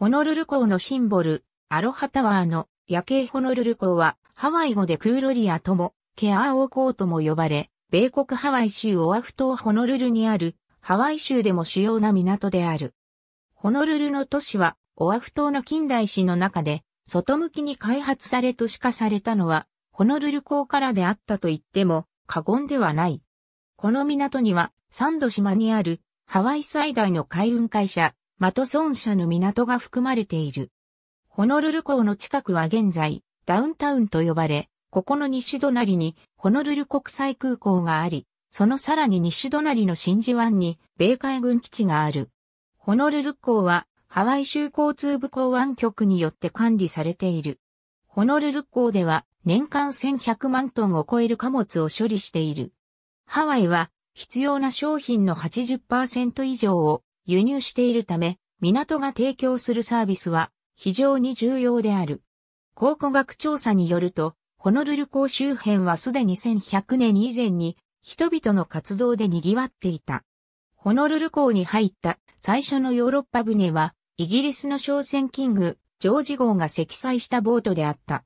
ホノルル港のシンボル、アロハタワーの夜景ホノルル港は、ハワイ語でクーロリアとも、ケアーオー港とも呼ばれ、米国ハワイ州オアフ島ホノルルにある、ハワイ州でも主要な港である。ホノルルの都市は、オアフ島の近代史の中で、外向きに開発され都市化されたのは、ホノルル港からであったと言っても過言ではない。この港には、サンド島にあるハワイ最大の海運会社、マトソン社の港が含まれている。ホノルル港の近くは現在、ダウンタウンと呼ばれ、ここの西隣にホノルル国際空港があり、そのさらに西隣の真珠湾に米海軍基地がある。ホノルル港はハワイ州交通部港湾局によって管理されている。ホノルル港では年間1100万トンを超える貨物を処理している。ハワイは必要な商品の80%以上を輸入しているため、港が提供するサービスは非常に重要である。考古学調査によると、ホノルル港周辺はすでに1100年以前に人々の活動で賑わっていた。ホノルル港に入った最初のヨーロッパ船は、イギリスの商船キング、ジョージ号が積載したボートであった。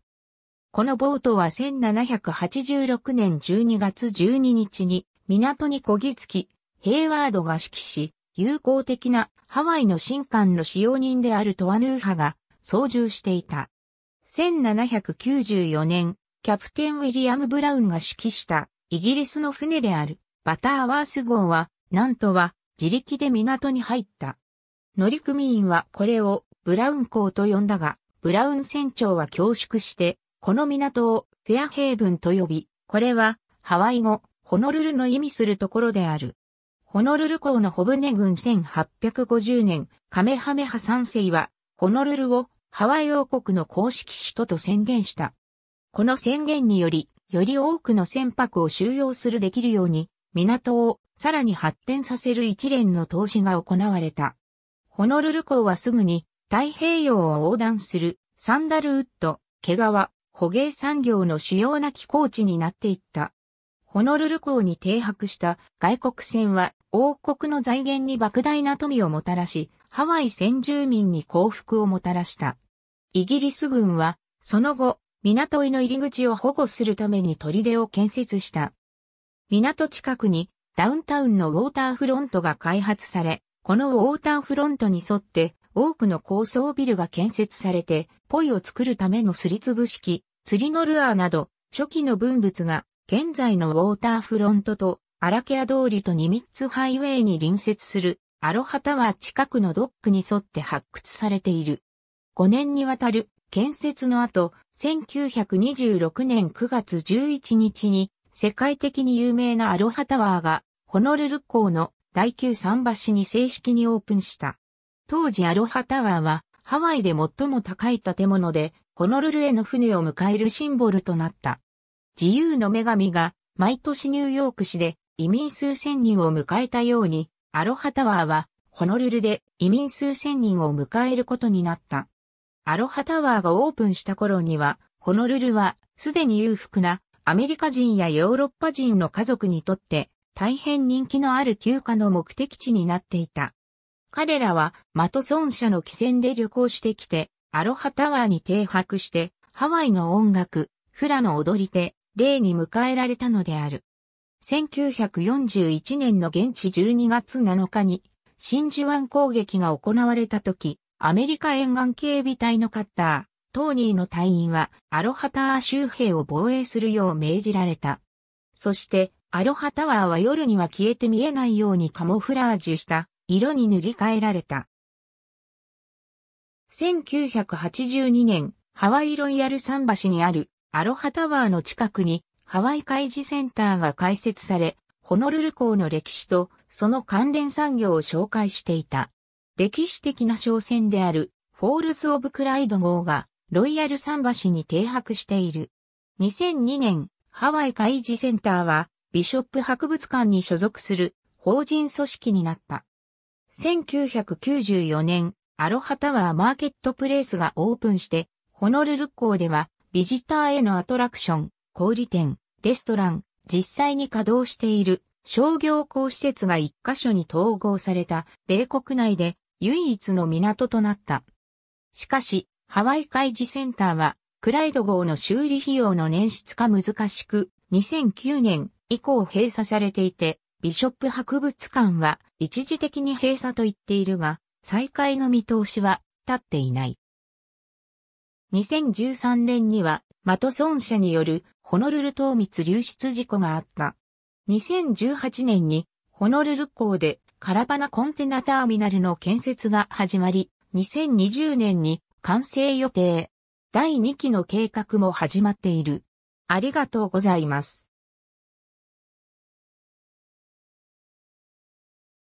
このボートは1786年12月12日に港にこぎつき、ヘイワードが指揮し、友好的なハワイの神官の使用人であるトワヌーハが操縦していた。1794年、キャプテンウィリアム・ブラウンが指揮したイギリスの船であるバターワース号は、なんとは自力で港に入った。乗組員はこれをブラウン港と呼んだが、ブラウン船長は恐縮して、この港をフェアヘイブンと呼び、これはハワイ語、ホノルルの意味するところである。ホノルル港のホブネ軍1850年、カメハメハ三世は、ホノルルをハワイ王国の公式首都と宣言した。この宣言により、より多くの船舶を収容するできるように、港をさらに発展させる一連の投資が行われた。ホノルル港はすぐに太平洋を横断するサンダルウッド、毛皮、捕鯨産業の主要な寄港地になっていった。ホノルル港に停泊した外国船は王国の財源に莫大な富をもたらし、ハワイ先住民に幸福をもたらした。イギリス軍は、その後、港への入り口を保護するために砦を建設した。港近くにダウンタウンのウォーターフロントが開発され、このウォーターフロントに沿って多くの高層ビルが建設されて、ポイを作るためのすりつぶ式、釣りのルアーなど、初期の文物が現在のウォーターフロントとアラケア通りとニミッツハイウェイに隣接するアロハタワー近くのドックに沿って発掘されている。5年にわたる建設の後、1926年9月11日に世界的に有名なアロハタワーがホノルル港の第9桟橋に正式にオープンした。当時アロハタワーはハワイで最も高い建物でホノルルへの船を迎えるシンボルとなった。自由の女神が毎年ニューヨーク市で移民数千人を迎えたように、アロハタワーはホノルルで移民数千人を迎えることになった。アロハタワーがオープンした頃には、ホノルルはすでに裕福なアメリカ人やヨーロッパ人の家族にとって大変人気のある休暇の目的地になっていた。彼らはマトソン社の汽船で旅行してきて、アロハタワーに停泊して、ハワイの音楽、フラの踊り手、例に迎えられたのである。1941年の現地12月7日に真珠湾攻撃が行われた時、アメリカ沿岸警備隊のカッター、トーニーの隊員はアロハタワー周辺を防衛するよう命じられた。そしてアロハタワーは夜には消えて見えないようにカモフラージュした色に塗り替えられた。1982年、ハワイロイヤル桟橋にあるアロハタワーの近くにハワイ海事センターが開設され、ホノルル港の歴史とその関連産業を紹介していた。歴史的な商船であるフォールズ・オブ・クライド号がロイヤル桟橋に停泊している。2002年、ハワイ海事センターはビショップ博物館に所属する法人組織になった。1994年、アロハタワーマーケットプレイスがオープンして、ホノルル港ではビジターへのアトラクション、小売店、レストラン、実際に稼働している商業港施設が一箇所に統合された米国内で唯一の港となった。しかし、ハワイ海事センターはクライド号の修理費用の捻出化難しく、2009年以降閉鎖されていて、ビショップ博物館は一時的に閉鎖と言っているが、再開の見通しは立っていない。2013年にはマトソン社によるホノルル糖密流出事故があった。2018年にホノルル港でカラバナコンテナターミナルの建設が始まり、2020年に完成予定。第2期の計画も始まっている。ありがとうございます。